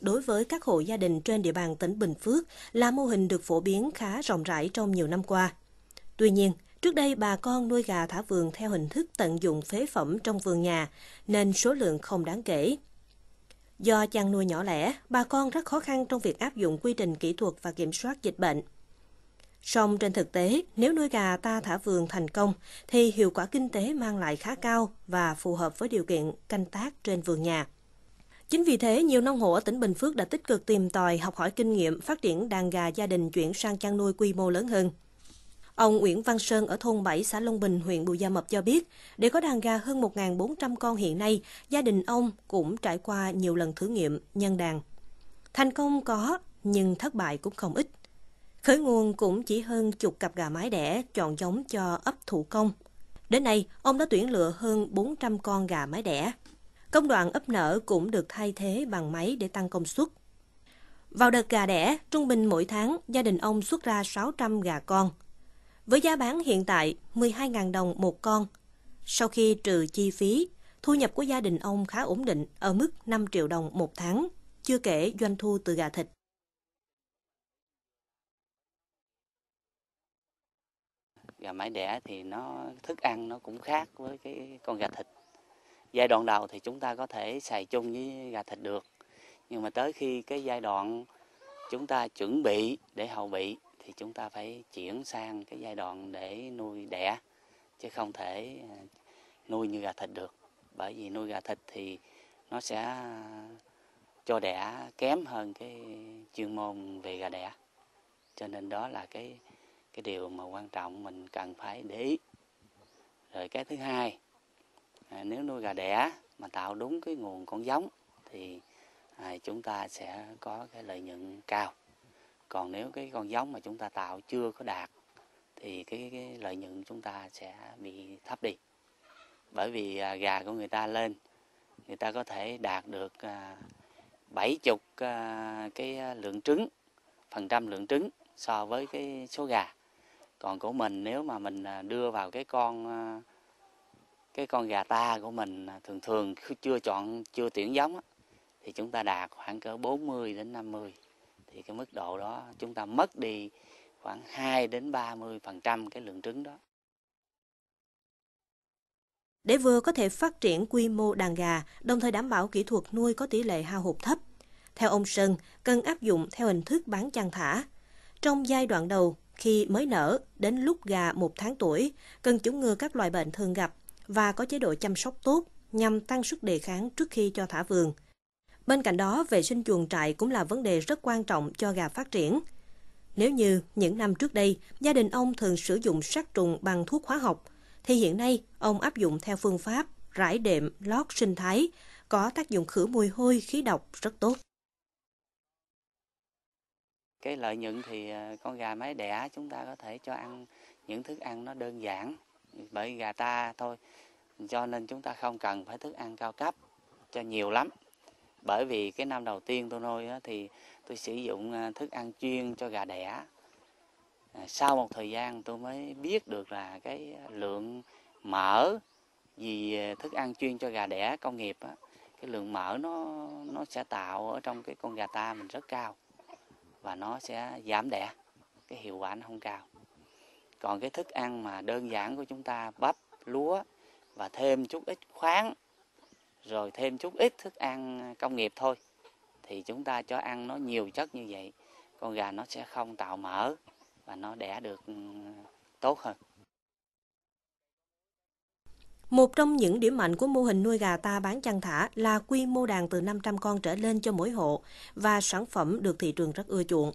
đối với các hộ gia đình trên địa bàn tỉnh Bình Phước là mô hình được phổ biến khá rộng rãi trong nhiều năm qua. Tuy nhiên, trước đây bà con nuôi gà thả vườn theo hình thức tận dụng phế phẩm trong vườn nhà, nên số lượng không đáng kể. Do chăn nuôi nhỏ lẻ, bà con rất khó khăn trong việc áp dụng quy trình kỹ thuật và kiểm soát dịch bệnh. Song trên thực tế, nếu nuôi gà ta thả vườn thành công, thì hiệu quả kinh tế mang lại khá cao và phù hợp với điều kiện canh tác trên vườn nhà. Chính vì thế, nhiều nông hộ ở tỉnh Bình Phước đã tích cực tìm tòi, học hỏi kinh nghiệm, phát triển đàn gà gia đình chuyển sang chăn nuôi quy mô lớn hơn. Ông Nguyễn Văn Sơn ở thôn 7 xã Long Bình, huyện Bù Gia Mập cho biết, để có đàn gà hơn 1.400 con hiện nay, gia đình ông cũng trải qua nhiều lần thử nghiệm nhân đàn. Thành công có, nhưng thất bại cũng không ít. Khởi nguồn cũng chỉ hơn chục cặp gà mái đẻ chọn giống cho ấp thủ công. Đến nay, ông đã tuyển lựa hơn 400 con gà mái đẻ. Công đoạn ấp nở cũng được thay thế bằng máy để tăng công suất. Vào đợt gà đẻ, trung bình mỗi tháng gia đình ông xuất ra 600 gà con. Với giá bán hiện tại 12.000 đồng một con. Sau khi trừ chi phí, thu nhập của gia đình ông khá ổn định ở mức 5 triệu đồng một tháng, chưa kể doanh thu từ gà thịt. Gà mái đẻ thì nó thức ăn nó cũng khác với cái con gà thịt giai đoạn đầu thì chúng ta có thể xài chung với gà thịt được nhưng mà tới khi cái giai đoạn chúng ta chuẩn bị để hậu bị thì chúng ta phải chuyển sang cái giai đoạn để nuôi đẻ chứ không thể à, nuôi như gà thịt được bởi vì nuôi gà thịt thì nó sẽ cho đẻ kém hơn cái chuyên môn về gà đẻ cho nên đó là cái cái điều mà quan trọng mình cần phải để ý rồi cái thứ hai à, nếu nuôi gà đẻ mà tạo đúng cái nguồn con giống thì à, chúng ta sẽ có cái lợi nhuận cao còn nếu cái con giống mà chúng ta tạo chưa có đạt thì cái, cái lợi nhuận chúng ta sẽ bị thấp đi bởi vì à, gà của người ta lên người ta có thể đạt được à, 70 à, cái lượng trứng phần trăm lượng trứng so với cái số gà còn của mình nếu mà mình à, đưa vào cái con à, cái con gà ta của mình à, thường thường chưa chọn chưa tuyển giống thì chúng ta đạt khoảng cỡ 40 đến 50 thì cái mức độ đó chúng ta mất đi khoảng 2 đến 30 phần trăm cái lượng trứng đó. Để vừa có thể phát triển quy mô đàn gà, đồng thời đảm bảo kỹ thuật nuôi có tỷ lệ hao hụt thấp, theo ông Sơn, cần áp dụng theo hình thức bán chăn thả. Trong giai đoạn đầu, khi mới nở, đến lúc gà một tháng tuổi, cần chủng ngừa các loại bệnh thường gặp và có chế độ chăm sóc tốt nhằm tăng sức đề kháng trước khi cho thả vườn. Bên cạnh đó, vệ sinh chuồng trại cũng là vấn đề rất quan trọng cho gà phát triển. Nếu như những năm trước đây, gia đình ông thường sử dụng sát trùng bằng thuốc hóa học, thì hiện nay ông áp dụng theo phương pháp rải đệm lót sinh thái, có tác dụng khử mùi hôi khí độc rất tốt. Cái lợi nhuận thì à, con gà mái đẻ chúng ta có thể cho ăn những thức ăn nó đơn giản, bởi gà ta thôi cho nên chúng ta không cần phải thức ăn cao cấp cho nhiều lắm bởi vì cái năm đầu tiên tôi nuôi thì tôi sử dụng à, thức ăn chuyên cho gà đẻ à, sau một thời gian tôi mới biết được là cái lượng mỡ vì à, thức ăn chuyên cho gà đẻ công nghiệp á, cái lượng mỡ nó nó sẽ tạo ở trong cái con gà ta mình rất cao và nó sẽ giảm đẻ cái hiệu quả nó không cao còn cái thức ăn mà đơn giản của chúng ta bắp lúa và thêm chút ít khoáng rồi thêm chút ít thức ăn công nghiệp thôi thì chúng ta cho ăn nó nhiều chất như vậy con gà nó sẽ không tạo mỡ và nó đẻ được ừ, tốt hơn một trong những điểm mạnh của mô hình nuôi gà ta bán chăn thả là quy mô đàn từ 500 con trở lên cho mỗi hộ và sản phẩm được thị trường rất ưa chuộng.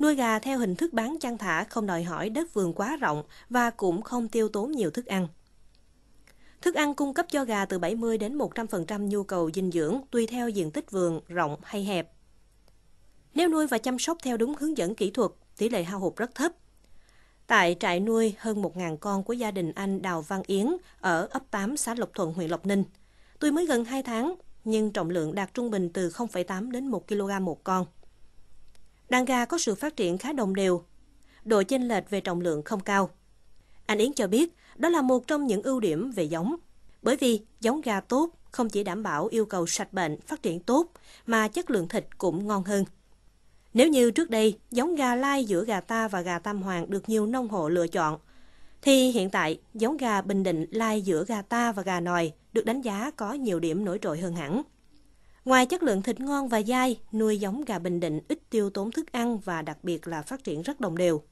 Nuôi gà theo hình thức bán chăn thả không đòi hỏi đất vườn quá rộng và cũng không tiêu tốn nhiều thức ăn. Thức ăn cung cấp cho gà từ 70 đến 100% nhu cầu dinh dưỡng tùy theo diện tích vườn rộng hay hẹp. Nếu nuôi và chăm sóc theo đúng hướng dẫn kỹ thuật, tỷ lệ hao hụt rất thấp. Tại trại nuôi hơn 1.000 con của gia đình anh Đào Văn Yến ở ấp 8 xã Lộc Thuận, huyện Lộc Ninh. Tuy mới gần 2 tháng, nhưng trọng lượng đạt trung bình từ 0,8 đến 1 kg một con. Đàn gà có sự phát triển khá đồng đều, độ chênh lệch về trọng lượng không cao. Anh Yến cho biết đó là một trong những ưu điểm về giống, bởi vì giống gà tốt không chỉ đảm bảo yêu cầu sạch bệnh, phát triển tốt, mà chất lượng thịt cũng ngon hơn. Nếu như trước đây giống gà lai giữa gà ta và gà Tam Hoàng được nhiều nông hộ lựa chọn, thì hiện tại giống gà Bình Định lai giữa gà ta và gà nòi được đánh giá có nhiều điểm nổi trội hơn hẳn. Ngoài chất lượng thịt ngon và dai, nuôi giống gà Bình Định ít tiêu tốn thức ăn và đặc biệt là phát triển rất đồng đều.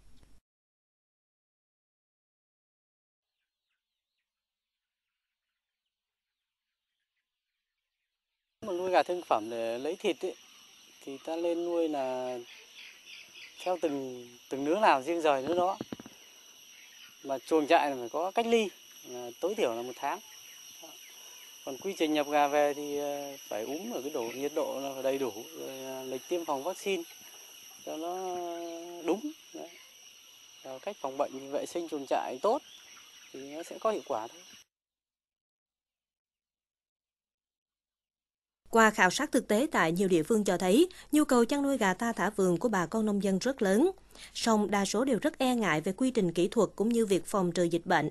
Mà nuôi gà thương phẩm để lấy thịt ấy, thì ta lên nuôi là theo từng từng nứa nào riêng rời nữa đó mà chuồng trại phải có cách ly là tối thiểu là một tháng còn quy trình nhập gà về thì ờ, phải uống ở cái độ nhiệt độ là đầy đủ ờ, lịch tiêm phòng vaccine cho nó đúng Đấy. cách phòng bệnh thì vệ sinh chuồng trại tốt thì nó sẽ có hiệu quả thôi Qua khảo sát thực tế tại nhiều địa phương cho thấy, nhu cầu chăn nuôi gà ta thả vườn của bà con nông dân rất lớn. Song đa số đều rất e ngại về quy trình kỹ thuật cũng như việc phòng trừ dịch bệnh.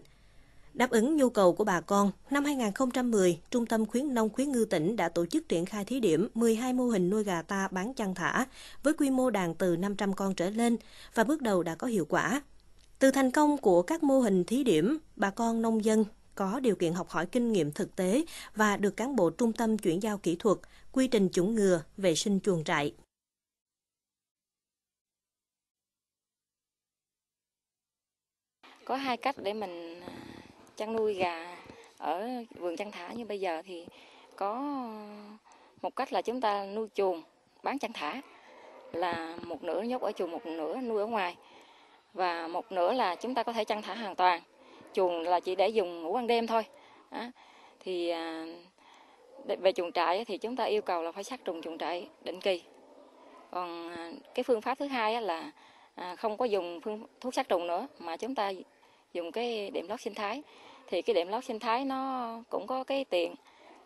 Đáp ứng nhu cầu của bà con, năm 2010, Trung tâm Khuyến nông Khuyến ngư tỉnh đã tổ chức triển khai thí điểm 12 mô hình nuôi gà ta bán chăn thả với quy mô đàn từ 500 con trở lên và bước đầu đã có hiệu quả. Từ thành công của các mô hình thí điểm, bà con nông dân có điều kiện học hỏi kinh nghiệm thực tế và được cán bộ trung tâm chuyển giao kỹ thuật, quy trình chủng ngừa, vệ sinh chuồng trại. Có hai cách để mình chăn nuôi gà ở vườn chăn thả như bây giờ thì có một cách là chúng ta nuôi chuồng bán chăn thả là một nửa nhốt ở chuồng một nửa nuôi ở ngoài và một nửa là chúng ta có thể chăn thả hoàn toàn chuồng là chỉ để dùng ngủ ăn đêm thôi à, thì à, về chuồng trại thì chúng ta yêu cầu là phải sát trùng chuồng trại định kỳ còn à, cái phương pháp thứ hai là à, không có dùng phương thuốc sát trùng nữa mà chúng ta dùng cái đệm lót sinh thái thì cái đệm lót sinh thái nó cũng có cái tiện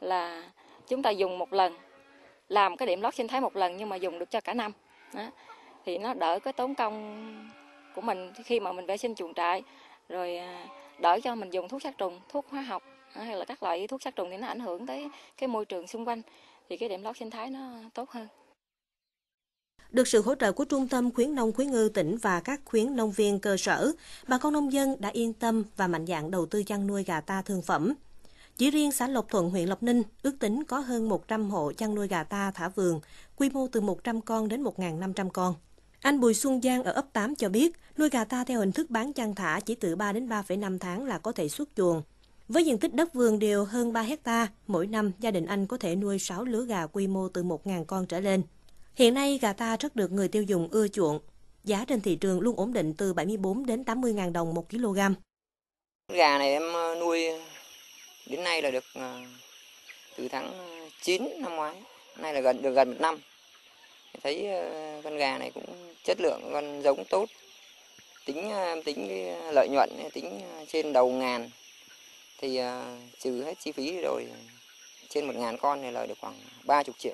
là chúng ta dùng một lần làm cái đệm lót sinh thái một lần nhưng mà dùng được cho cả năm đó. thì nó đỡ cái tốn công của mình khi mà mình vệ sinh chuồng trại rồi à, đỡ cho mình dùng thuốc sát trùng thuốc hóa học à, hay là các loại thuốc sát trùng thì nó ảnh hưởng tới cái môi trường xung quanh thì cái đệm lót sinh thái nó tốt hơn được sự hỗ trợ của Trung tâm Khuyến Nông Khuyến Ngư tỉnh và các khuyến nông viên cơ sở, bà con nông dân đã yên tâm và mạnh dạn đầu tư chăn nuôi gà ta thương phẩm. Chỉ riêng xã Lộc Thuận, huyện Lộc Ninh, ước tính có hơn 100 hộ chăn nuôi gà ta thả vườn, quy mô từ 100 con đến 1.500 con. Anh Bùi Xuân Giang ở ấp 8 cho biết, nuôi gà ta theo hình thức bán chăn thả chỉ từ 3 đến 3,5 tháng là có thể xuất chuồng. Với diện tích đất vườn đều hơn 3 hecta, mỗi năm gia đình anh có thể nuôi 6 lứa gà quy mô từ 1.000 con trở lên. Hiện nay gà ta rất được người tiêu dùng ưa chuộng. Giá trên thị trường luôn ổn định từ 74 đến 80 ngàn đồng một kg. Gà này em ờ, nuôi đến nay là được ờ, từ tháng 9 ờ, năm ngoái. Nay là gần được gần một năm. Thấy con gà này cũng chất lượng, con giống tốt. Tính tính lợi nhuận tính trên đầu ngàn thì trừ hết chi phí rồi trên một ngàn con thì lời được khoảng 30 triệu.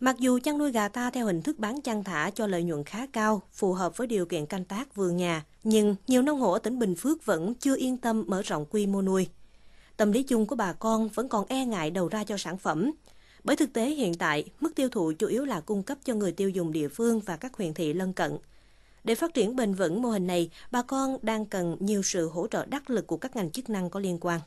Mặc dù chăn nuôi gà ta theo hình thức bán chăn thả cho lợi nhuận khá cao, phù hợp với điều kiện canh tác vườn nhà, nhưng nhiều nông hộ ở tỉnh Bình Phước vẫn chưa yên tâm mở rộng quy mô nuôi. Tâm lý chung của bà con vẫn còn e ngại đầu ra cho sản phẩm. Bởi thực tế hiện tại, mức tiêu thụ chủ yếu là cung cấp cho người tiêu dùng địa phương và các huyện thị lân cận. Để phát triển bền vững mô hình này, bà con đang cần nhiều sự hỗ trợ đắc lực của các ngành chức năng có liên quan.